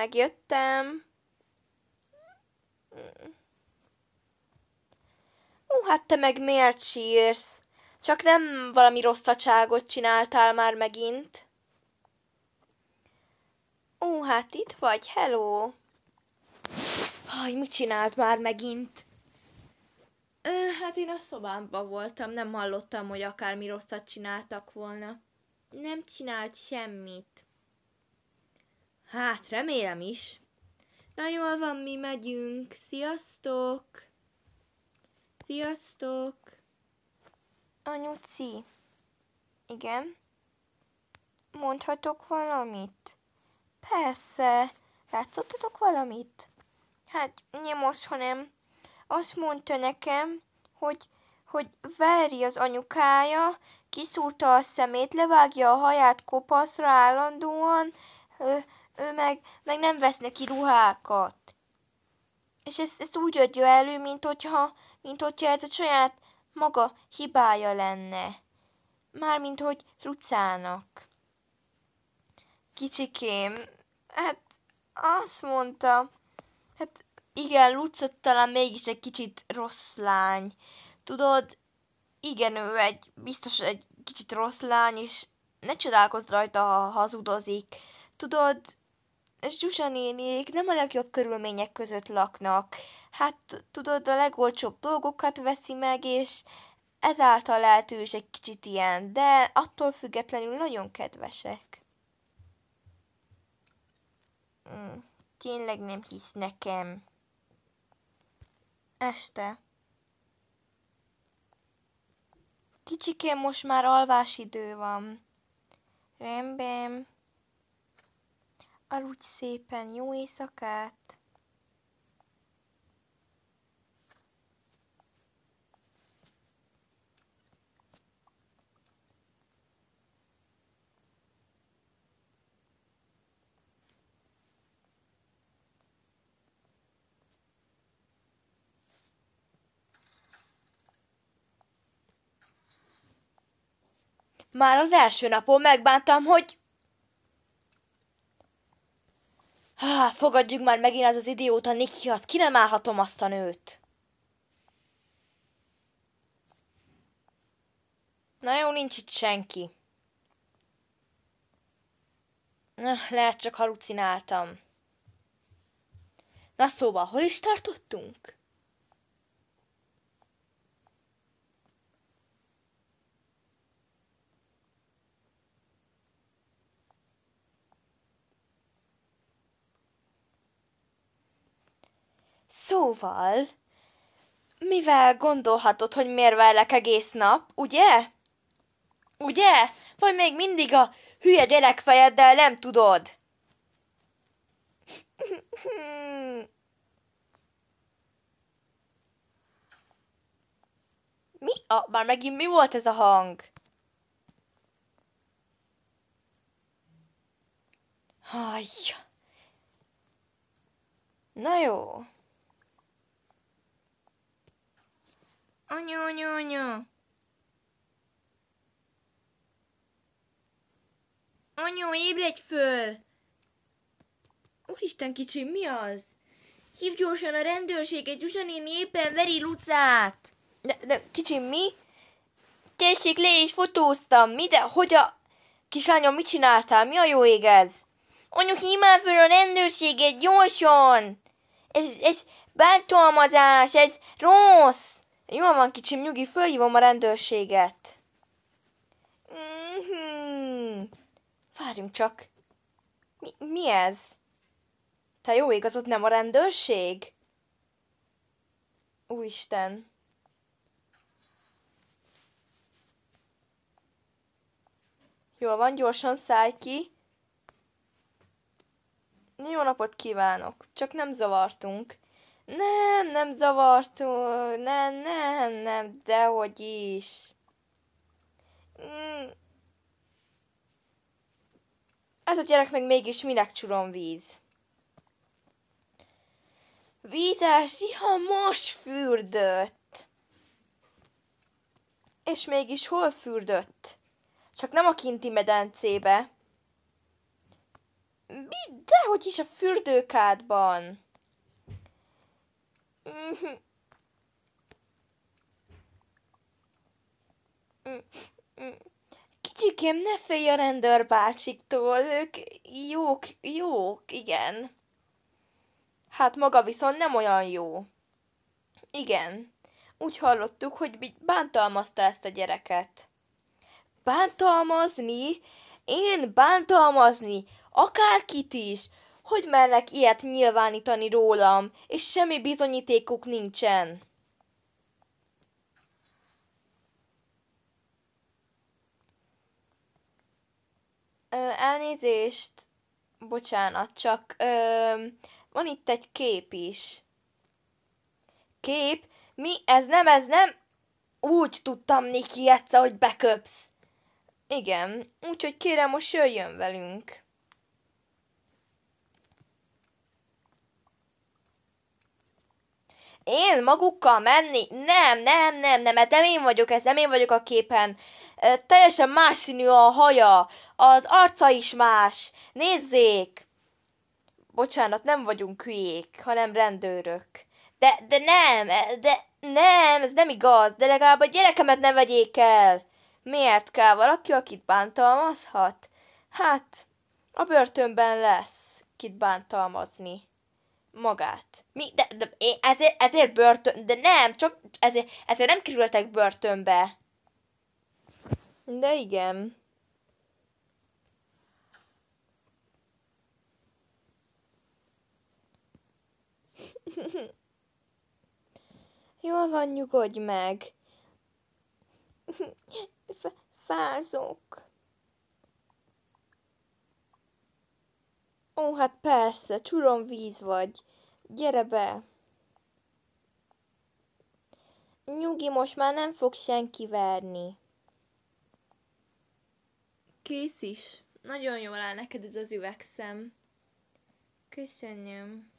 megjöttem. Ó, uh, hát te meg miért sírsz? Csak nem valami rosszacságot csináltál már megint. Ó, uh, hát itt vagy, hello. Haj, mit csinált már megint? Uh, hát én a szobámban voltam, nem hallottam, hogy akármi rosszat csináltak volna. Nem csinált semmit. Hát, remélem is. Na jól van, mi megyünk. Sziasztok! Sziasztok! Anyuci, igen? Mondhatok valamit? Persze, látszottatok valamit? Hát, nem most, hanem azt mondta nekem, hogy, hogy Veri az anyukája, kiszúrta a szemét, levágja a haját kopaszra állandóan, ö, ő meg, meg nem vesz neki ruhákat. És ezt, ezt úgy adja elő, mint hogyha, mint hogyha ez a saját maga hibája lenne. Mármint, hogy Rucának. Kicsikém, hát azt mondta, hát igen, Luca talán mégis egy kicsit rossz lány. Tudod, igen, ő egy, biztos egy kicsit rossz lány, és ne csodálkozz rajta, ha hazudozik. Tudod, Zsuzsa nénék nem a legjobb körülmények között laknak. Hát tudod, a legolcsóbb dolgokat veszi meg, és ezáltal lehet ő is egy kicsit ilyen, de attól függetlenül nagyon kedvesek. Mm, tényleg nem hisz nekem. Este. Kicsikém most már alvás idő van. Rendben. Aludj szépen, jó éjszakát! Már az első napon megbántam, hogy... Ah, fogadjuk már megint az az idióta az ki nem állhatom azt a nőt. Na jó, nincs itt senki. Lehet csak halucináltam. Na szóval, hol is tartottunk? Szóval, mivel gondolhatod, hogy mérvelek egész nap, ugye? Ugye? Vagy még mindig a hülye fejeddel nem tudod? Mi? A, már megint mi volt ez a hang? Haj. Na jó. Anya, anya, anya! Anya, ébredj föl! Úristen kicsi, mi az? Hívd gyorsan a rendőrséget, Zsuzsa éppen veri Lucát! De, de kicsi, mi? Tessék, le és fotóztam, mi de, hogy a... Kislányom, mit csináltál? Mi a jó ég ez? Anyu, hívd föl a rendőrséget, gyorsan! Ez, ez bántalmazás, ez rossz! Jól van, kicsim, nyugi, fölhívom a rendőrséget. Mm-hmm. Várjunk csak. Mi, mi ez? Te jó ég, az ott nem a rendőrség? Úristen. Jól van, gyorsan szállj ki. Jó napot kívánok, csak nem zavartunk. Nem, nem zavartunk, nem, nem, nem, dehogy is. Mm. Ez hát a gyerek meg mégis minek csurom víz. Vízes, ha most fürdött. És mégis hol fürdött? Csak nem a kinti medencébe. Mi? Dehogy is a fürdőkádban. Kicsikém, ne félj a rendőr bácsiktól, ők jók, jók, igen. Hát maga viszont nem olyan jó. Igen. Úgy hallottuk, hogy bántalmazta ezt a gyereket. Bántalmazni? Én bántalmazni? Akárkit is? Hogy mernek ilyet nyilvánítani rólam, és semmi bizonyítékuk nincsen? Ö, elnézést, bocsánat, csak ö, van itt egy kép is. Kép? Mi? Ez nem, ez nem? Úgy tudtam, Niki, egyszer, hogy beköpsz. Igen, úgyhogy kérem, most jöjjön velünk. Én magukkal menni? Nem, nem, nem, nem, mert nem én vagyok, ez nem én vagyok a képen. E, teljesen más színű a haja, az arca is más. Nézzék! Bocsánat, nem vagyunk hülyék, hanem rendőrök. De, de nem, e, de nem, ez nem igaz, de legalább a gyerekemet ne vegyék el. Miért kell valaki, akit bántalmazhat? Hát, a börtönben lesz, kit bántalmazni magát. Mi? De, de én ezért, ezért börtön... De nem, csak ezért, ezért nem kerültek börtönbe. De igen. Jól van, nyugodj meg. F- fázok. Ó, hát persze, csurom víz vagy. Gyere be! Nyugi, most már nem fog senki verni. Kész is. Nagyon jól áll neked ez az üvegszem. Köszönöm.